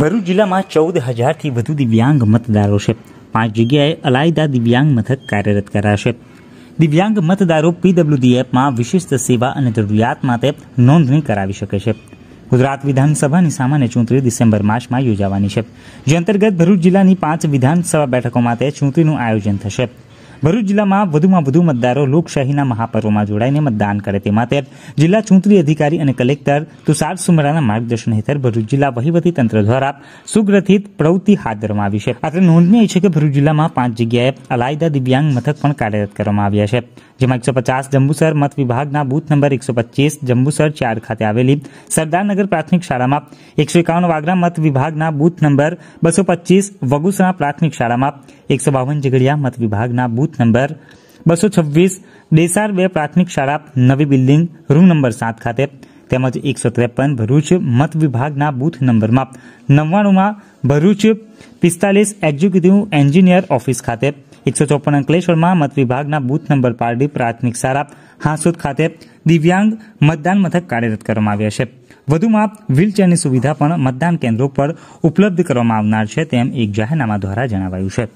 ભરૂચ જિલ્લામાં ચૌદ હજારથી વધુ દિવ્યાંગ મતદારો છે પાંચ જગ્યાએ અલાયદા દિવ્યાંગ મથક કાર્યરત કરાશે દિવ્યાંગ મતદારો પીડબ્લ્યુડી એપમાં વિશિષ્ટ સેવા અને જરૂરિયાત માટે નોંધણી કરાવી શકે છે ગુજરાત વિધાનસભાની સામાન્ય ચૂંટણી ડિસેમ્બર માસમાં યોજાવાની છે જે અંતર્ગત ભરૂચ જિલ્લાની પાંચ વિધાનસભા બેઠકો માટે ચૂંટણીનું આયોજન થશે ભરૂચ જિલ્લામાં વધુમાં વધુ મતદારો લોકશાહીના મહાપર્વમાં જોડાઈને મતદાન કરે તે માટે જિલ્લા ચૂંટણી અધિકારી અને કલેક્ટર તુષાર સુમરાના માર્ગદર્શન હેઠળ ભરૂચ જિલ્લા તંત્ર દ્વારા સુગ્રથિત પ્રવૃત્તિ હાથ ધરવામાં આવી છે અત્રે નોંધનીય છે કે ભરૂચ જિલ્લામાં પાંચ જગ્યાએ અલાયદા દિવ્યાંગ મથક પણ કાર્યરત કરવામાં આવ્યા છે જેમાં એકસો પચાસ જંબુસર મત વિભાગના બૂથ નંબર એકસો પચીસ જંબુસર ચાર ખાતે આવેલી સરદારનગર પ્રાથમિક શાળામાં એકસો એકાવન વાગરા મત વિભાગના બૂથ નંબર બસો પચીસ વગુસરા પ્રાથમિક શાળામાં એકસો બાવન ઝઘડિયા મત વિભાગના બૂથ બૂથ નંબર બસો છવ્વીસ દેસાર બે પ્રાથમિક શાળા નવી બિલ્ડિંગ રૂમ નંબર સાત ખાતે તેમજ એકસો ત્રેપન ભરૂચ મત વિભાગના બૂથ નંબરમાં નવ્વાણુંમાં ભરૂચ પિસ્તાલીસ એક્ઝિક્યુટિવ એન્જિનિયર ઓફિસ ખાતે એકસો ચોપન અંકલેશ્વરમાં મત વિભાગના બૂથ નંબર પારડી પ્રાથમિક શાળા હાંસુદ ખાતે દિવ્યાંગ મતદાન મથક કાર્યરત કરવામાં આવ્યા છે વધુમાં વ્હીલચેરની સુવિધા પણ મતદાન કેન્દ્રો પર ઉપલબ્ધ કરવામાં આવનાર છે તેમ એક જાહેરનામા દ્વારા જણાવાયું છે